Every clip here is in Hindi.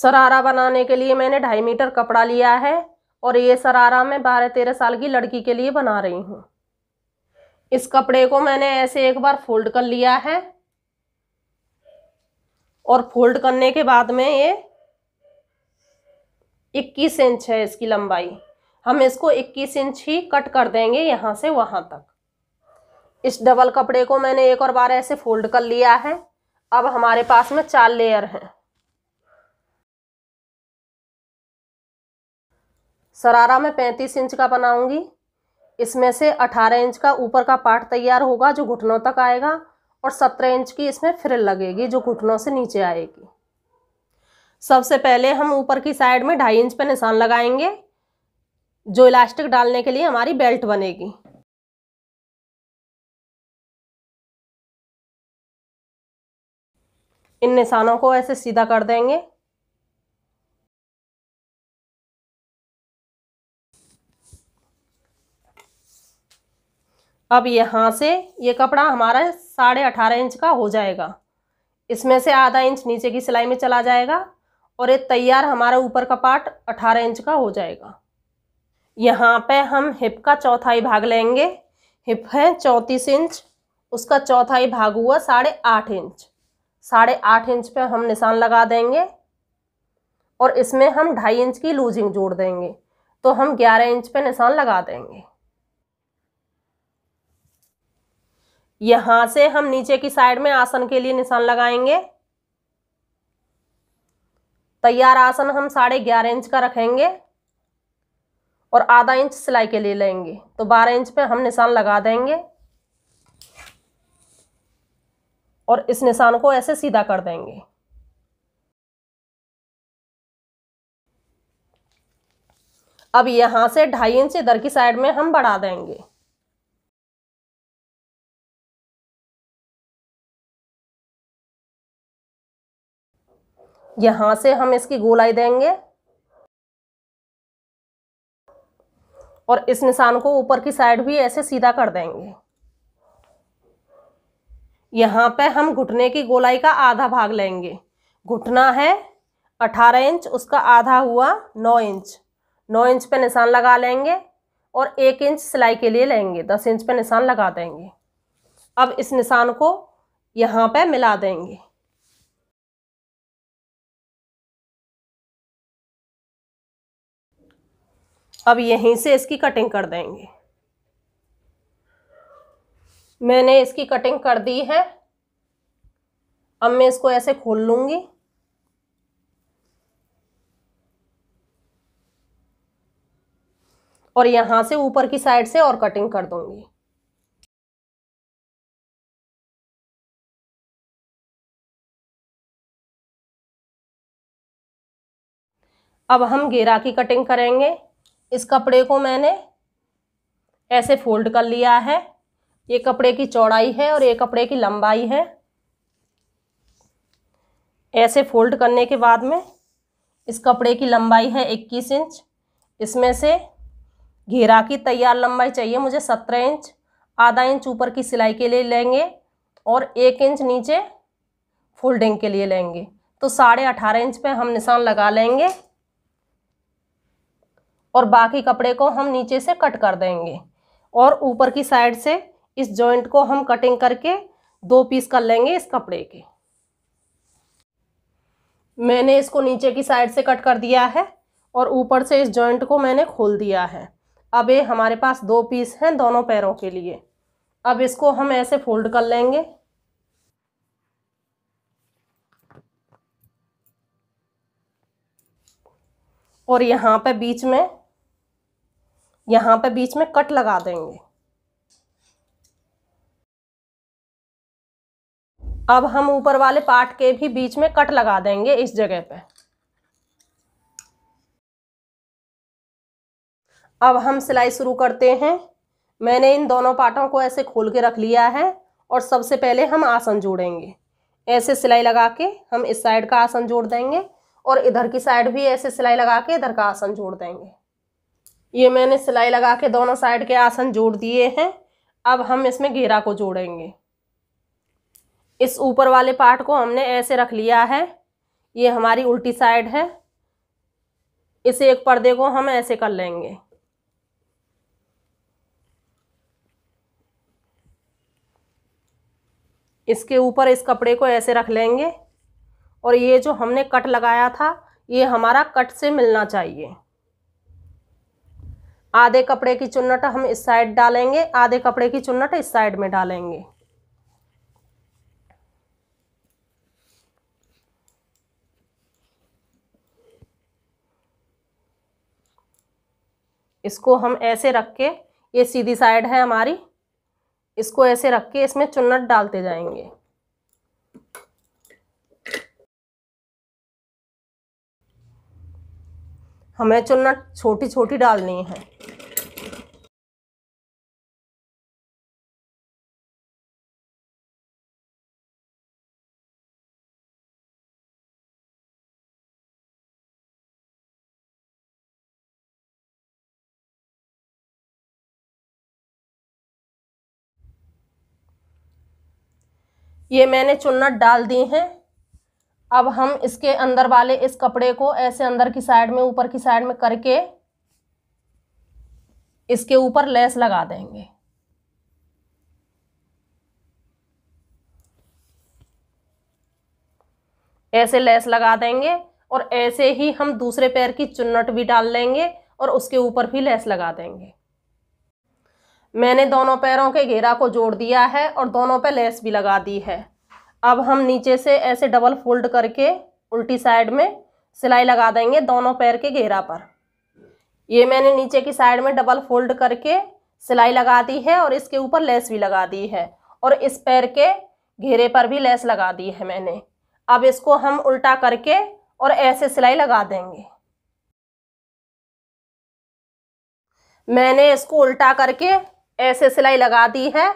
सरारा बनाने के लिए मैंने ढाई मीटर कपड़ा लिया है और ये सरारा मैं बारह तेरह साल की लड़की के लिए बना रही हूँ इस कपड़े को मैंने ऐसे एक बार फोल्ड कर लिया है और फोल्ड करने के बाद में ये इक्कीस इंच है इसकी लंबाई हम इसको इक्कीस इंच ही कट कर देंगे यहाँ से वहाँ तक इस डबल कपड़े को मैंने एक और बार ऐसे फोल्ड कर लिया है अब हमारे पास में चार लेयर हैं सरारा में पैंतीस इंच का बनाऊंगी इसमें से अठारह इंच का ऊपर का पार्ट तैयार होगा जो घुटनों तक आएगा और सत्रह इंच की इसमें फ्रिल लगेगी जो घुटनों से नीचे आएगी सबसे पहले हम ऊपर की साइड में ढाई इंच पर निशान लगाएंगे जो इलास्टिक डालने के लिए हमारी बेल्ट बनेगी इन निशानों को ऐसे सीधा कर देंगे अब यहाँ से ये कपड़ा हमारा साढ़े अठारह इंच का हो जाएगा इसमें से आधा इंच नीचे की सिलाई में चला जाएगा और ये तैयार हमारा ऊपर का पार्ट अठारह इंच का हो जाएगा यहाँ पे हम हिप का चौथाई भाग लेंगे हिप है चौंतीस इंच उसका चौथाई भाग हुआ साढ़े आठ इंच साढ़े आठ इंच पे हम निशान लगा देंगे और इसमें हम ढाई इंच की लूजिंग जोड़ देंगे तो हम ग्यारह इंच पे निशान लगा देंगे यहाँ से हम नीचे की साइड में आसन के लिए निशान लगाएंगे तैयार आसन हम साढ़े ग्यारह इंच का रखेंगे और आधा इंच सिलाई के लिए लेंगे तो बारह इंच पे हम निशान लगा देंगे और इस निशान को ऐसे सीधा कर देंगे अब यहां से ढाई इंच इधर की साइड में हम बढ़ा देंगे यहां से हम इसकी गोलाई देंगे और इस निशान को ऊपर की साइड भी ऐसे सीधा कर देंगे यहाँ पे हम घुटने की गोलाई का आधा भाग लेंगे घुटना है अठारह इंच उसका आधा हुआ नौ इंच नौ इंच पे निशान लगा लेंगे और एक इंच सिलाई के लिए लेंगे दस इंच पे निशान लगा देंगे अब इस निशान को यहाँ पे मिला देंगे अब यहीं से इसकी कटिंग कर देंगे मैंने इसकी कटिंग कर दी है अब मैं इसको ऐसे खोल लूंगी और यहां से ऊपर की साइड से और कटिंग कर दूंगी अब हम घेरा की कटिंग करेंगे इस कपड़े को मैंने ऐसे फोल्ड कर लिया है ये कपड़े की चौड़ाई है और ये कपड़े की लंबाई है ऐसे फोल्ड करने के बाद में इस कपड़े की लंबाई है इक्कीस इंच इसमें से घेरा की तैयार लंबाई चाहिए मुझे सत्रह इंच आधा इंच ऊपर की सिलाई के लिए लेंगे और एक इंच नीचे फोल्डिंग के लिए लेंगे तो साढ़े अठारह इंच पे हम निशान लगा लेंगे और बाकी कपड़े को हम नीचे से कट कर देंगे और ऊपर की साइड से इस जॉइंट को हम कटिंग करके दो पीस कर लेंगे इस कपड़े के मैंने इसको नीचे की साइड से कट कर दिया है और ऊपर से इस जॉइंट को मैंने खोल दिया है अब ये हमारे पास दो पीस हैं दोनों पैरों के लिए अब इसको हम ऐसे फोल्ड कर लेंगे और यहाँ पे बीच में यहाँ पे बीच में कट लगा देंगे अब हम ऊपर वाले पार्ट के भी बीच में कट लगा देंगे इस जगह पे अब हम सिलाई शुरू करते हैं मैंने इन दोनों पार्टों को ऐसे खोल के रख लिया है और सबसे पहले हम आसन जोड़ेंगे ऐसे सिलाई लगा के हम इस साइड का आसन जोड़ देंगे और इधर की साइड भी ऐसे सिलाई लगा के इधर का आसन जोड़ देंगे ये मैंने सिलाई लगा के दोनों साइड के आसन जोड़ दिए हैं अब हम इसमें घेरा को जोड़ेंगे इस ऊपर वाले पार्ट को हमने ऐसे रख लिया है ये हमारी उल्टी साइड है इस एक पर्दे को हम ऐसे कर लेंगे इसके ऊपर इस कपड़े को ऐसे रख लेंगे और ये जो हमने कट लगाया था ये हमारा कट से मिलना चाहिए आधे कपड़े की चुन्नट हम इस साइड डालेंगे आधे कपड़े की चुन्नट इस साइड में डालेंगे इसको हम ऐसे रख के ये सीधी साइड है हमारी इसको ऐसे रख के इसमें चुन्नट डालते जाएंगे हमें चुन्नट छोटी छोटी डालनी है ये मैंने चुन्नट डाल दी हैं अब हम इसके अंदर वाले इस कपड़े को ऐसे अंदर की साइड में ऊपर की साइड में करके इसके ऊपर लेस लगा देंगे ऐसे लेस लगा देंगे और ऐसे ही हम दूसरे पैर की चुन्नट भी डाल लेंगे और उसके ऊपर भी लेस लगा देंगे मैंने दोनों पैरों के घेरा को जोड़ दिया है और दोनों पर लेस भी लगा दी है अब हम नीचे से ऐसे डबल फोल्ड करके उल्टी साइड में सिलाई लगा देंगे दोनों पैर के घेरा पर ये मैंने नीचे की साइड में डबल फोल्ड करके सिलाई लगा दी है और इसके ऊपर लेस भी लगा दी है और इस पैर के घेरे पर भी लेस लगा दी है मैंने अब इसको हम उल्टा करके और ऐसे सिलाई लगा देंगे मैंने इसको उल्टा करके ऐसे सिलाई लगा दी है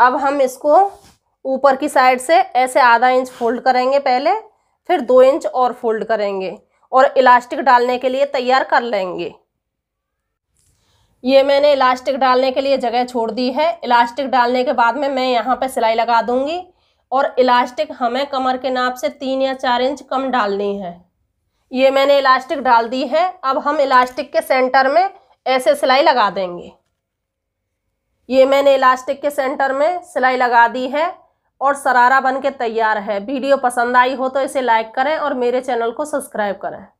अब हम इसको ऊपर की साइड से ऐसे आधा इंच फोल्ड करेंगे पहले फिर दो इंच और फोल्ड करेंगे और इलास्टिक डालने के लिए तैयार कर लेंगे ये मैंने इलास्टिक डालने के लिए जगह छोड़ दी है इलास्टिक डालने के बाद में मैं यहाँ पर सिलाई लगा दूँगी और इलास्टिक हमें कमर के नाप से तीन या चार इंच कम डालनी है ये मैंने इलास्टिक डाल दी है अब हम इलास्टिक के सेंटर में ऐसे सिलाई लगा देंगे ये मैंने इलास्टिक के सेंटर में सिलाई लगा दी है और सरारा बन के तैयार है वीडियो पसंद आई हो तो इसे लाइक करें और मेरे चैनल को सब्सक्राइब करें